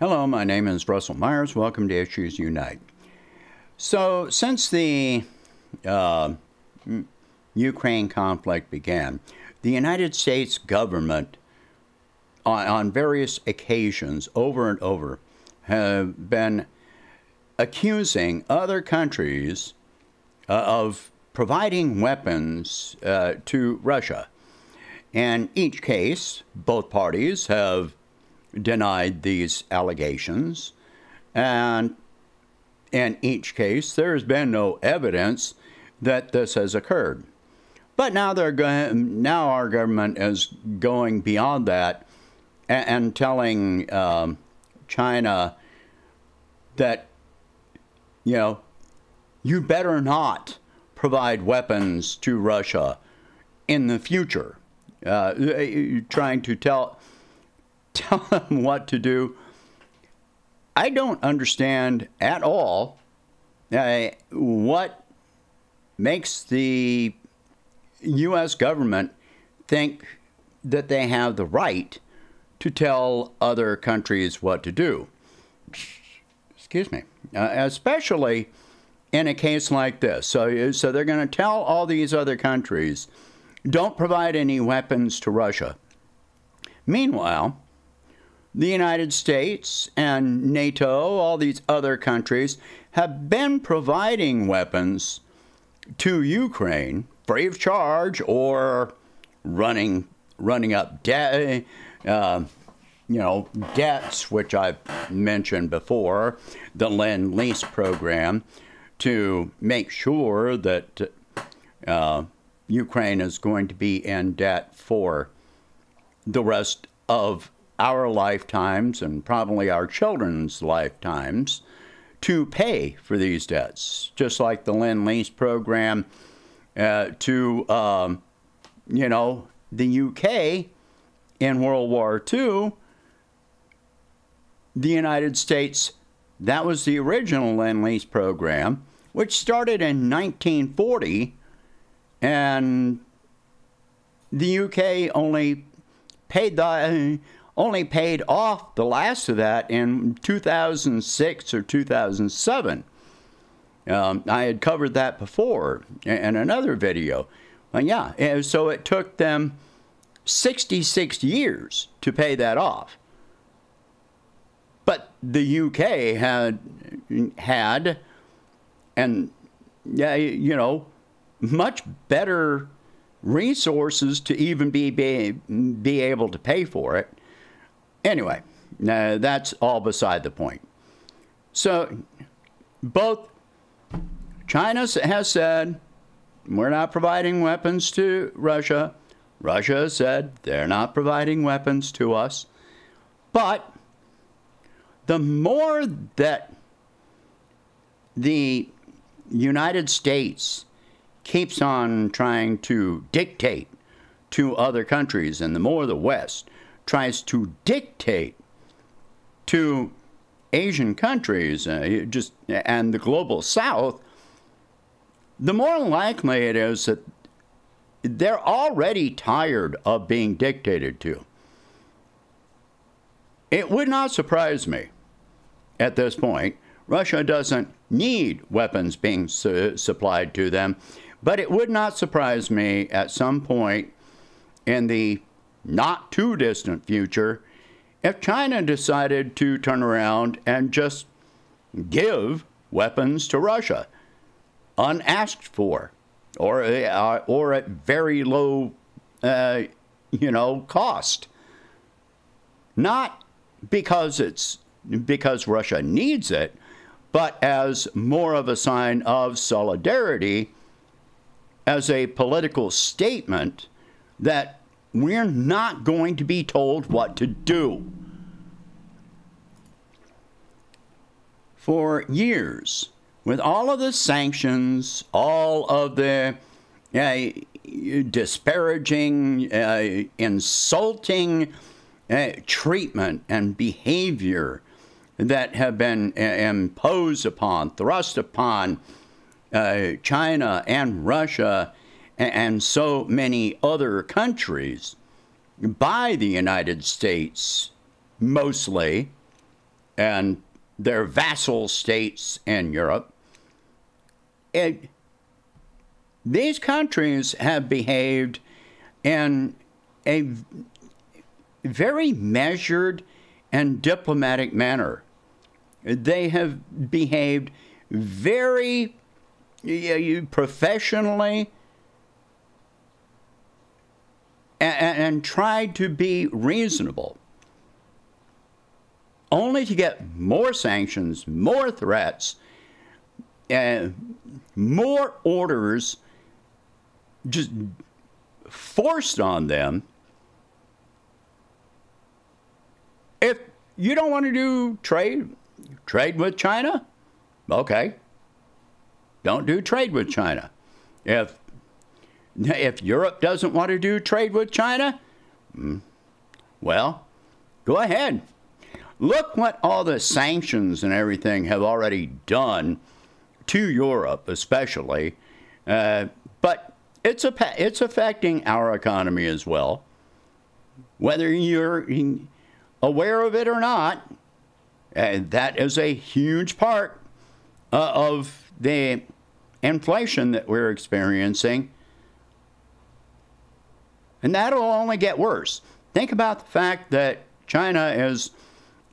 Hello, my name is Russell Myers. Welcome to Issues Unite. So, since the uh, Ukraine conflict began, the United States government, on, on various occasions, over and over, have been accusing other countries uh, of providing weapons uh, to Russia. In each case, both parties have denied these allegations. And in each case, there has been no evidence that this has occurred. But now they're going. Now our government is going beyond that and, and telling um, China that you know you better not provide weapons to Russia in the future. Uh, trying to tell tell them what to do. I don't understand at all uh, what makes the U.S. government think that they have the right to tell other countries what to do. Excuse me. Uh, especially in a case like this. So, uh, so they're going to tell all these other countries don't provide any weapons to Russia. Meanwhile, the United States and NATO, all these other countries, have been providing weapons to Ukraine free of charge or running running up debt, uh, you know, debts, which I've mentioned before, the lend lease program, to make sure that uh, Ukraine is going to be in debt for the rest of our lifetimes and probably our children's lifetimes to pay for these debts, just like the Lend Lease program uh, to, um, you know, the UK in World War II, the United States, that was the original Lend Lease program, which started in 1940, and the UK only paid the only paid off the last of that in 2006 or 2007. Um, I had covered that before in another video. yeah, and eh, so it took them 66 years to pay that off. But the UK had had and yeah, you know, much better resources to even be, be, be able to pay for it. Anyway, uh, that's all beside the point. So, both China has said we're not providing weapons to Russia. Russia has said they're not providing weapons to us. But the more that the United States keeps on trying to dictate to other countries, and the more the West tries to dictate to Asian countries, uh, just and the global South, the more likely it is that they're already tired of being dictated to. It would not surprise me at this point. Russia doesn't need weapons being su supplied to them, but it would not surprise me at some point in the not too distant future, if China decided to turn around and just give weapons to Russia unasked for or, uh, or at very low, uh, you know, cost. Not because it's because Russia needs it, but as more of a sign of solidarity, as a political statement that we're not going to be told what to do. For years, with all of the sanctions, all of the uh, disparaging, uh, insulting uh, treatment and behavior that have been uh, imposed upon, thrust upon uh, China and Russia and so many other countries by the United States mostly and their vassal states in Europe. It, these countries have behaved in a very measured and diplomatic manner. They have behaved very professionally and, and tried to be reasonable, only to get more sanctions, more threats, and uh, more orders just forced on them. If you don't want to do trade, trade with China, okay. Don't do trade with China. If if Europe doesn't want to do trade with China, hmm, well, go ahead. Look what all the sanctions and everything have already done to Europe, especially. Uh, but it's a it's affecting our economy as well. Whether you're aware of it or not, uh, that is a huge part uh, of the inflation that we're experiencing and that'll only get worse. Think about the fact that China is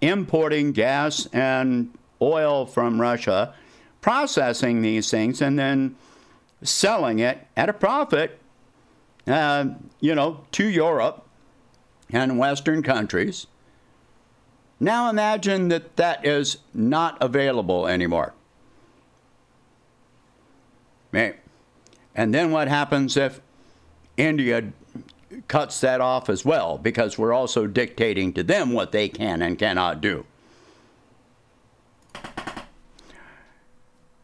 importing gas and oil from Russia, processing these things, and then selling it at a profit, uh, you know, to Europe and Western countries. Now imagine that that is not available anymore. And then what happens if India cuts that off as well because we're also dictating to them what they can and cannot do.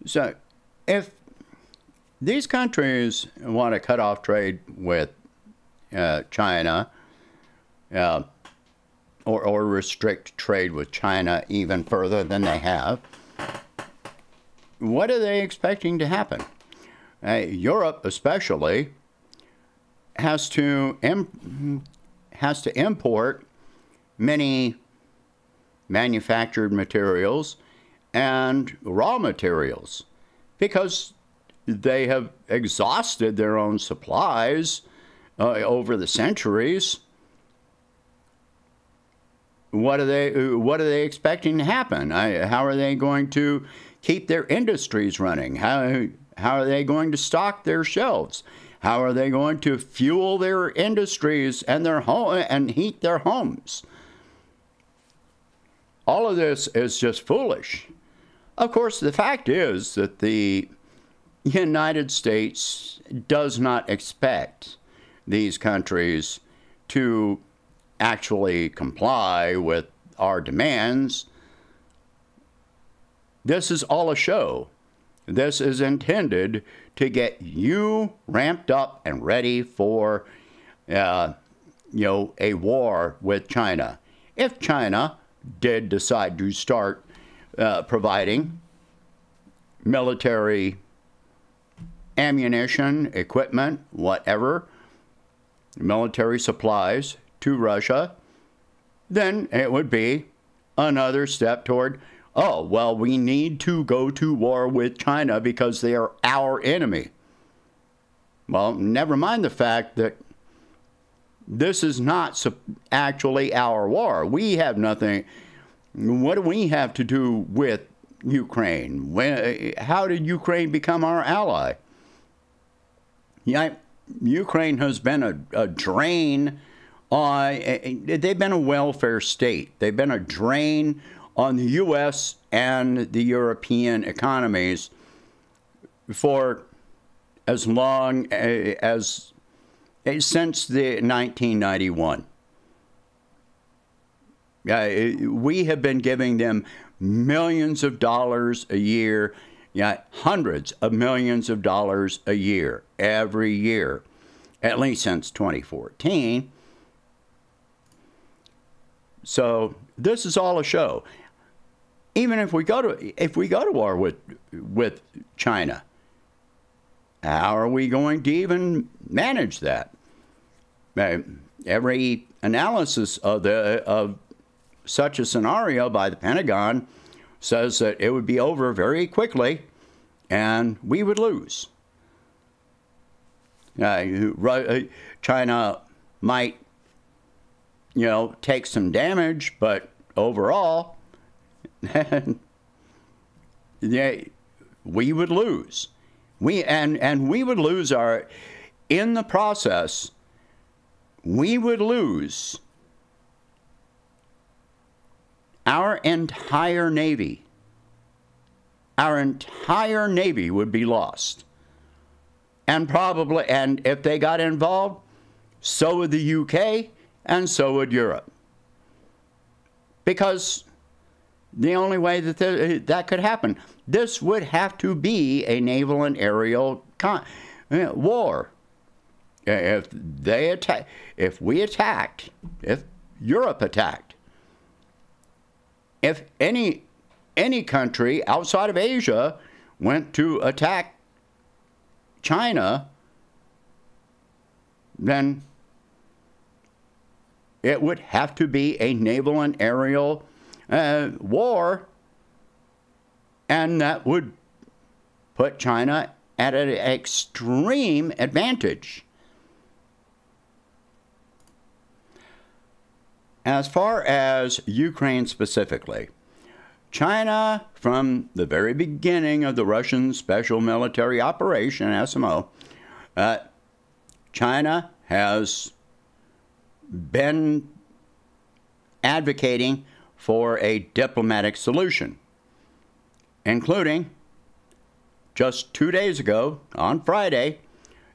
So if these countries want to cut off trade with uh, China uh, or, or restrict trade with China even further than they have, what are they expecting to happen? Uh, Europe especially has to has to import many manufactured materials and raw materials because they have exhausted their own supplies uh, over the centuries. What are they? What are they expecting to happen? I, how are they going to keep their industries running? How how are they going to stock their shelves? How are they going to fuel their industries and their home and heat their homes? All of this is just foolish. Of course, the fact is that the United States does not expect these countries to actually comply with our demands. This is all a show. This is intended to get you ramped up and ready for, uh, you know, a war with China. If China did decide to start uh, providing military ammunition, equipment, whatever, military supplies to Russia, then it would be another step toward oh, well, we need to go to war with China because they are our enemy. Well, never mind the fact that this is not actually our war. We have nothing. What do we have to do with Ukraine? When, uh, how did Ukraine become our ally? Yeah, Ukraine has been a, a drain uh, uh, they've been a welfare state. They've been a drain on the US and the European economies for as long eh, as eh, since the 1991. Eh, we have been giving them millions of dollars a year, yeah, hundreds of millions of dollars a year every year, at least since 2014. So this is all a show even if we go to if we go to war with with China, how are we going to even manage that? Every analysis of the of such a scenario by the Pentagon says that it would be over very quickly, and we would lose. Uh, uh China might, you know, take some damage, but overall, and they, we would lose. We and and we would lose our in the process we would lose our entire navy. Our entire navy would be lost. And probably and if they got involved, so would the UK and so would Europe. Because the only way that uh, that could happen. This would have to be a naval and aerial uh, war. Uh, if they attack, if we attacked, if Europe attacked, if any any country outside of Asia went to attack China, then it would have to be a naval and aerial uh, war, and that would put China at an extreme advantage. As far as Ukraine specifically, China, from the very beginning of the Russian Special Military Operation, SMO, uh, China has been advocating for a diplomatic solution, including just two days ago, on Friday,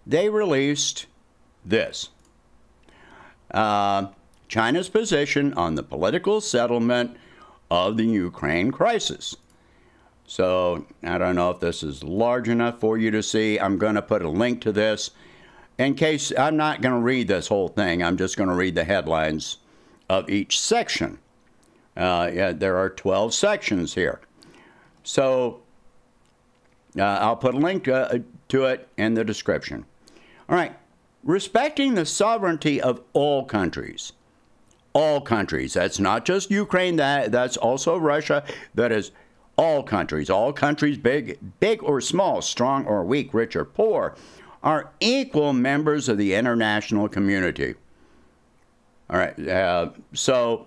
they released this uh, China's position on the political settlement of the Ukraine crisis. So I don't know if this is large enough for you to see. I'm going to put a link to this in case I'm not going to read this whole thing. I'm just going to read the headlines of each section. Uh, yeah, there are 12 sections here. So uh, I'll put a link to, uh, to it in the description. All right. Respecting the sovereignty of all countries. All countries. That's not just Ukraine. That, that's also Russia. That is all countries. All countries, big, big or small, strong or weak, rich or poor, are equal members of the international community. All right. Uh, so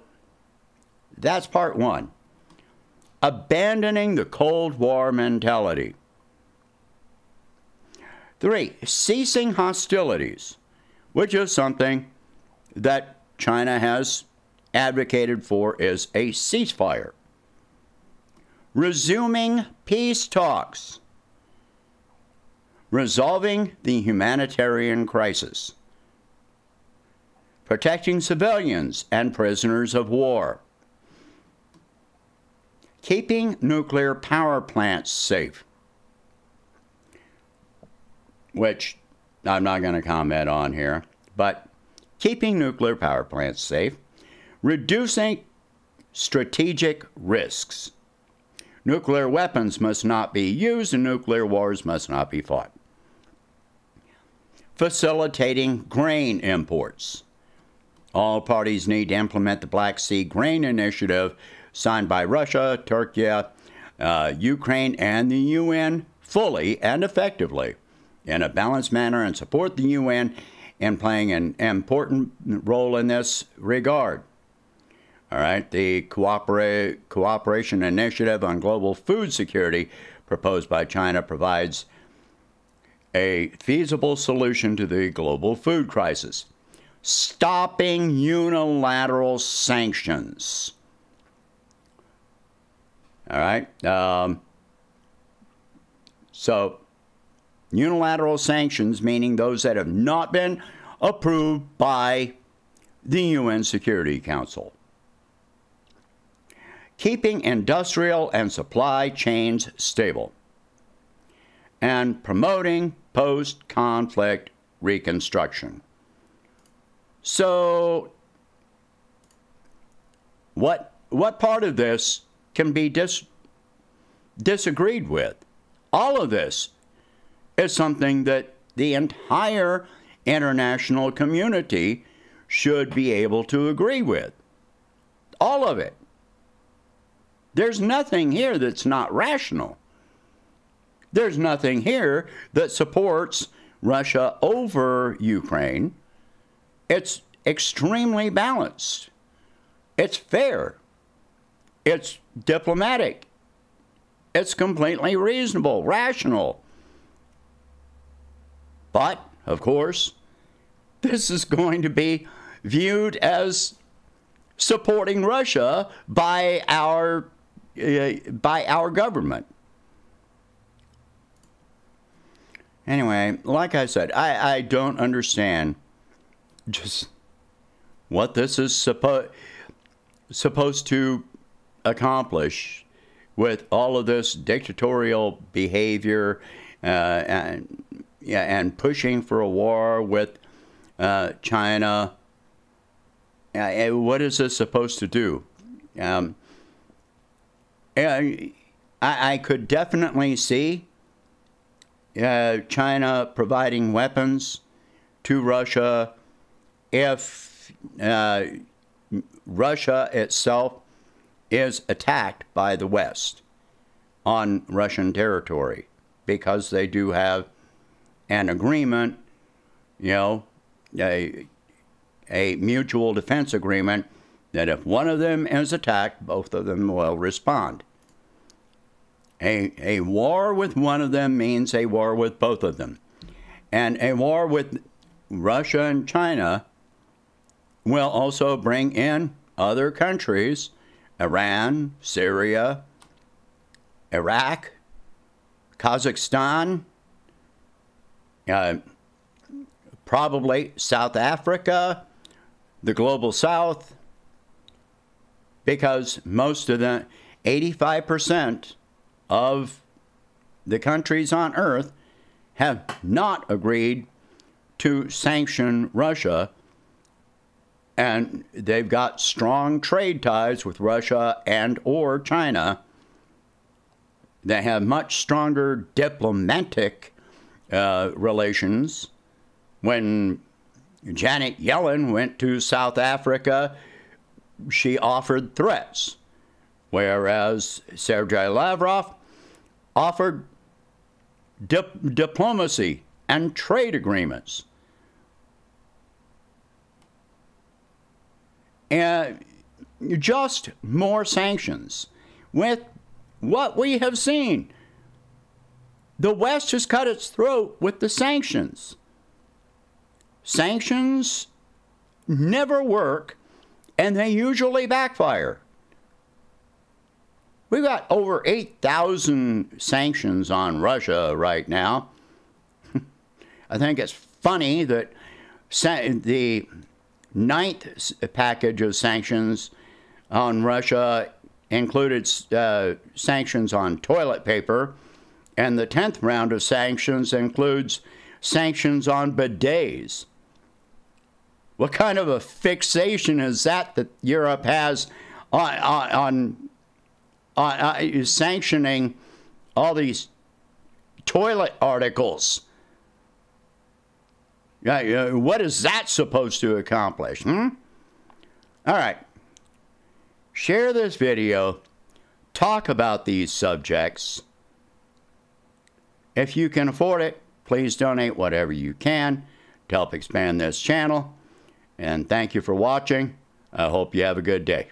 that's part one. Abandoning the Cold War mentality. Three, ceasing hostilities, which is something that China has advocated for is a ceasefire. Resuming peace talks. Resolving the humanitarian crisis. Protecting civilians and prisoners of war keeping nuclear power plants safe, which I'm not going to comment on here, but keeping nuclear power plants safe, reducing strategic risks. Nuclear weapons must not be used and nuclear wars must not be fought. Facilitating grain imports. All parties need to implement the Black Sea Grain Initiative, signed by Russia, Turkey, uh, Ukraine, and the UN fully and effectively in a balanced manner and support the UN in playing an important role in this regard. All right, the Coopera Cooperation Initiative on Global Food Security proposed by China provides a feasible solution to the global food crisis. Stopping unilateral sanctions. All right. Um, so, unilateral sanctions, meaning those that have not been approved by the UN Security Council. Keeping industrial and supply chains stable. And promoting post conflict reconstruction. So, what, what part of this can be dis disagreed with. All of this is something that the entire international community should be able to agree with. All of it. There's nothing here that's not rational. There's nothing here that supports Russia over Ukraine. It's extremely balanced. It's fair. It's diplomatic. It's completely reasonable, rational. But, of course, this is going to be viewed as supporting Russia by our uh, by our government. Anyway, like I said, I, I don't understand just what this is suppo- supposed to accomplish with all of this dictatorial behavior uh, and, yeah, and pushing for a war with uh, China. Uh, what is this supposed to do? Um, uh, I, I, could definitely see uh, China providing weapons to Russia if uh, Russia itself is attacked by the West on Russian territory because they do have an agreement, you know, a, a mutual defense agreement that if one of them is attacked, both of them will respond. A, a war with one of them means a war with both of them. And a war with Russia and China will also bring in other countries Iran, Syria, Iraq, Kazakhstan, uh, probably South Africa, the global south, because most of the 85% of the countries on earth have not agreed to sanction Russia and they've got strong trade ties with Russia and or China. They have much stronger diplomatic uh, relations. When Janet Yellen went to South Africa, she offered threats, whereas Sergei Lavrov offered dip diplomacy and trade agreements. And just more sanctions. With what we have seen, the West has cut its throat with the sanctions. Sanctions never work and they usually backfire. We've got over 8,000 sanctions on Russia right now. I think it's funny that the ninth uh, package of sanctions on Russia included uh, sanctions on toilet paper, and the 10th round of sanctions includes sanctions on bidets. What kind of a fixation is that that Europe has on, on, on, on uh, sanctioning all these toilet articles? Uh, what is that supposed to accomplish? Hmm? All right. Share this video. Talk about these subjects. If you can afford it, please donate whatever you can to help expand this channel. And thank you for watching. I hope you have a good day.